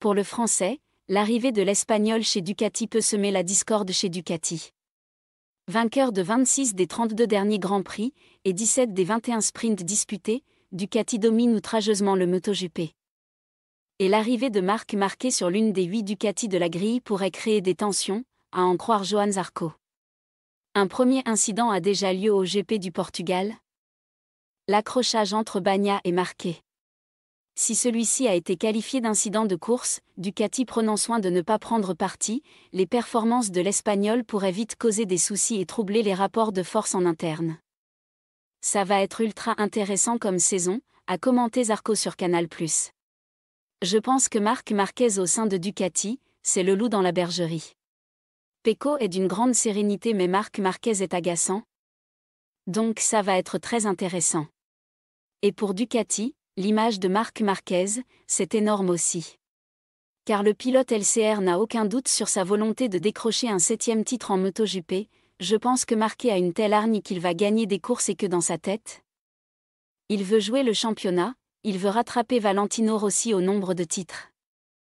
Pour le français, l'arrivée de l'espagnol chez Ducati peut semer la discorde chez Ducati. Vainqueur de 26 des 32 derniers Grands Prix et 17 des 21 sprints disputés, Ducati domine outrageusement le MotoGP. Et l'arrivée de Marc Marquet sur l'une des 8 Ducati de la grille pourrait créer des tensions, à en croire Joan Zarco. Un premier incident a déjà lieu au GP du Portugal. L'accrochage entre Bagna et Marquet. Si celui-ci a été qualifié d'incident de course, Ducati prenant soin de ne pas prendre parti, les performances de l'Espagnol pourraient vite causer des soucis et troubler les rapports de force en interne. Ça va être ultra intéressant comme saison, a commenté Zarco sur Canal+. Je pense que Marc Marquez au sein de Ducati, c'est le loup dans la bergerie. Pecco est d'une grande sérénité mais Marc Marquez est agaçant. Donc ça va être très intéressant. Et pour Ducati, L'image de Marc Marquez, c'est énorme aussi. Car le pilote LCR n'a aucun doute sur sa volonté de décrocher un septième titre en MotoGP, je pense que Marquez a une telle hargne qu'il va gagner des courses et que dans sa tête, il veut jouer le championnat, il veut rattraper Valentino Rossi au nombre de titres.